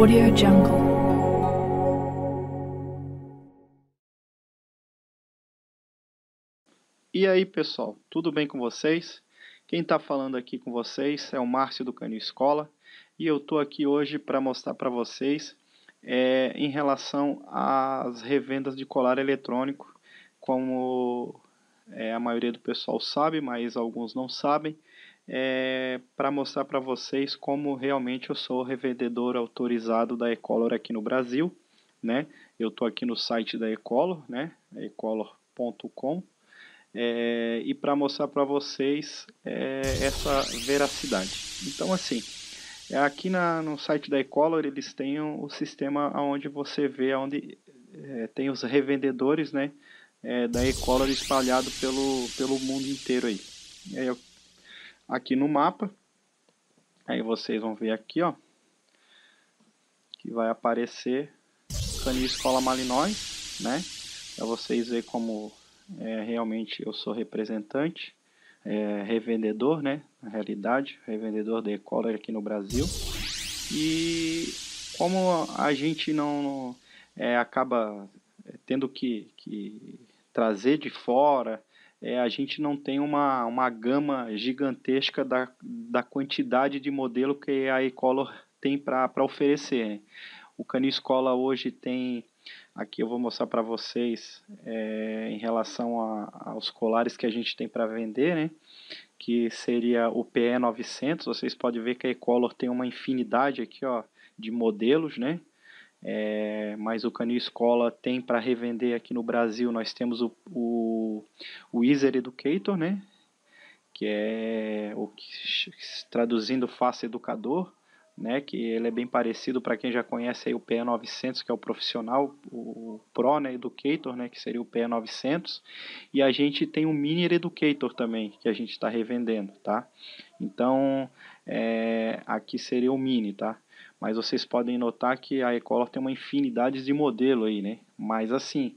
Audio Jungle. E aí, pessoal, tudo bem com vocês? Quem está falando aqui com vocês é o Márcio do Canil Escola e eu estou aqui hoje para mostrar para vocês é, em relação às revendas de colar eletrônico, como é, a maioria do pessoal sabe, mas alguns não sabem é, para mostrar para vocês como realmente eu sou revendedor autorizado da Ecolor aqui no Brasil. Né? Eu estou aqui no site da Ecolor, né? ecolor.com, é, e para mostrar para vocês é, essa veracidade. Então, assim, é, aqui na, no site da Ecolor eles têm o um, um sistema onde você vê onde é, tem os revendedores né, é, da Ecolor espalhado pelo, pelo mundo inteiro aí. É, eu aqui no mapa. Aí vocês vão ver aqui, ó, que vai aparecer Canil Escola Malinóis, né? Para vocês verem como é, realmente eu sou representante, é, revendedor, né? Na realidade, revendedor de collar aqui no Brasil. E como a gente não é, acaba tendo que, que trazer de fora é, a gente não tem uma, uma gama gigantesca da, da quantidade de modelo que a Ecolor tem para oferecer. O Cani Escola hoje tem, aqui eu vou mostrar para vocês, é, em relação a, aos colares que a gente tem para vender, né? que seria o PE 900, vocês podem ver que a Ecolor tem uma infinidade aqui ó, de modelos, né? É, mas o Canil Escola tem para revender aqui no Brasil. Nós temos o, o, o Easer Educator, né? Que é o que, traduzindo Face Educador, né? Que ele é bem parecido para quem já conhece aí o PE 900, que é o profissional, o Pro, né? Educator, né? Que seria o PE 900. E a gente tem o Mini Educator também, que a gente está revendendo, tá? Então, é, aqui seria o Mini, tá? Mas vocês podem notar que a Ecolor tem uma infinidade de modelo aí, né? Mas assim,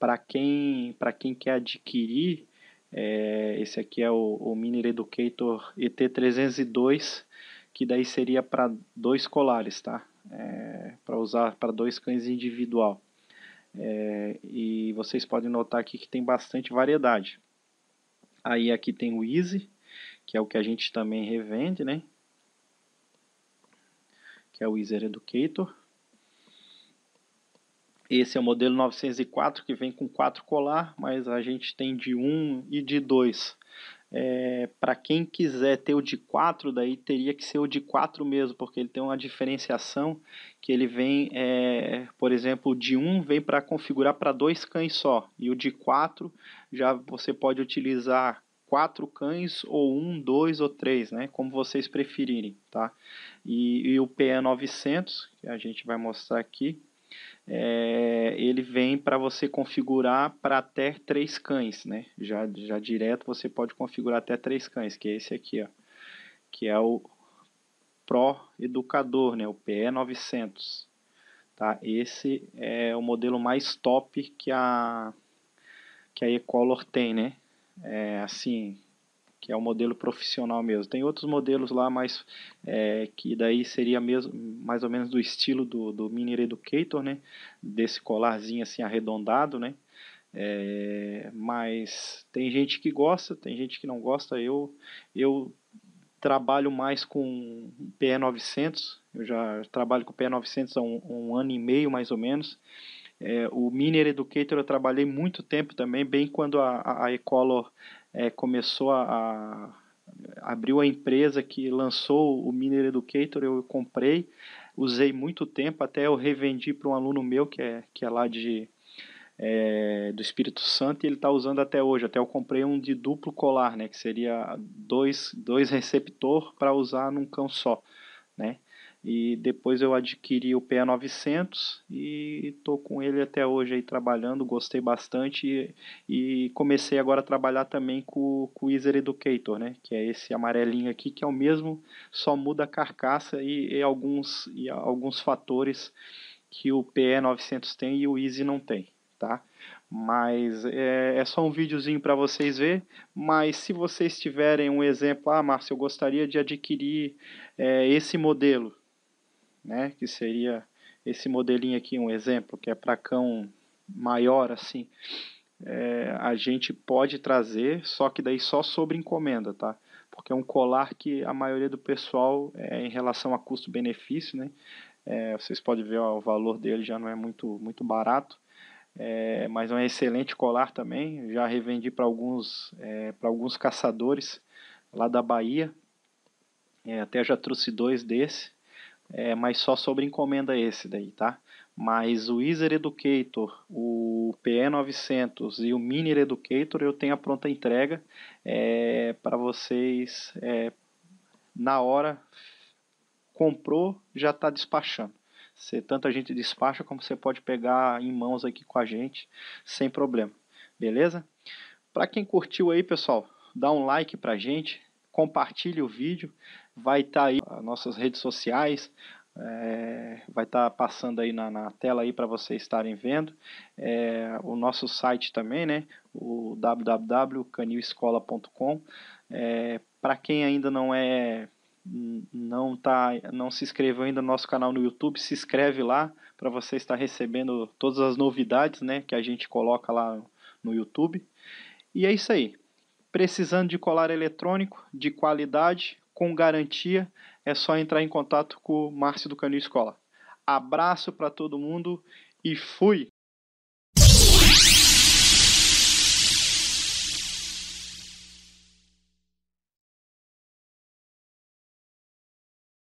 para quem, para quem quer adquirir, é, esse aqui é o, o Mini Educator ET302, que daí seria para dois colares, tá? É, para usar para dois cães individual. É, e vocês podem notar aqui que tem bastante variedade. Aí aqui tem o Easy, que é o que a gente também revende, né? Que é o Easy Educator. Esse é o modelo 904 que vem com quatro colar, mas a gente tem de um e de dois. É, para quem quiser ter o de 4, daí teria que ser o de 4 mesmo, porque ele tem uma diferenciação que ele vem, é, por exemplo, o de 1 um vem para configurar para dois cães só, e o de 4 já você pode utilizar quatro cães ou um, dois ou três, né? Como vocês preferirem, tá? E, e o PE900, que a gente vai mostrar aqui, é, ele vem para você configurar para até três cães, né? Já, já direto você pode configurar até três cães, que é esse aqui, ó, que é o Pro Educador, né? O PE 900. Tá? Esse é o modelo mais top que a que a Ecolor tem, né? É, assim, que é o modelo profissional mesmo. Tem outros modelos lá, mas é, que daí seria mesmo, mais ou menos do estilo do, do Miner Educator, né? Desse colarzinho assim arredondado, né? É, mas tem gente que gosta, tem gente que não gosta. Eu, eu trabalho mais com p 900 eu já trabalho com p 900 há um, um ano e meio mais ou menos. É, o Miner Educator eu trabalhei muito tempo também, bem quando a, a Ecolor é, começou a, a, abriu a empresa que lançou o Miner Educator, eu comprei, usei muito tempo, até eu revendi para um aluno meu que é, que é lá de é, do Espírito Santo e ele está usando até hoje. Até eu comprei um de duplo colar, né, que seria dois, dois receptor para usar num cão só, né? E depois eu adquiri o PA 900 e estou com ele até hoje aí trabalhando, gostei bastante e, e comecei agora a trabalhar também com, com o Easer Educator, né? Que é esse amarelinho aqui que é o mesmo, só muda a carcaça e, e alguns, e alguns fatores que o PE 900 tem e o Easy não tem, tá? Mas é, é só um videozinho para vocês ver. Mas se vocês tiverem um exemplo, ah, Márcio, eu gostaria de adquirir é, esse modelo né? Que seria esse modelinho aqui, um exemplo, que é para cão maior assim. É, a gente pode trazer, só que daí só sobre encomenda, tá? Porque é um colar que a maioria do pessoal, é, em relação a custo-benefício, né? É, vocês podem ver ó, o valor dele já não é muito, muito barato, é, mas é um excelente colar também. Já revendi para alguns, é, alguns caçadores lá da Bahia. É, até já trouxe dois desse é, mas só sobre encomenda esse daí, tá? Mas o Easer Educator, o PE900 e o Mini Educator eu tenho a pronta entrega é, para vocês é, na hora comprou, já está despachando. Se tanto a gente despacha como você pode pegar em mãos aqui com a gente sem problema, beleza? Para quem curtiu aí, pessoal, dá um like a gente, compartilhe o vídeo vai estar tá aí as nossas redes sociais, é, vai estar tá passando aí na, na tela aí para vocês estarem vendo. É, o nosso site também, né? O www.canilescola.com. É, para quem ainda não é não tá não se inscreveu ainda no nosso canal no YouTube, se inscreve lá para você estar recebendo todas as novidades, né, que a gente coloca lá no YouTube. E é isso aí. Precisando de colar eletrônico de qualidade, com garantia, é só entrar em contato com o Márcio do Canil Escola. Abraço para todo mundo e fui!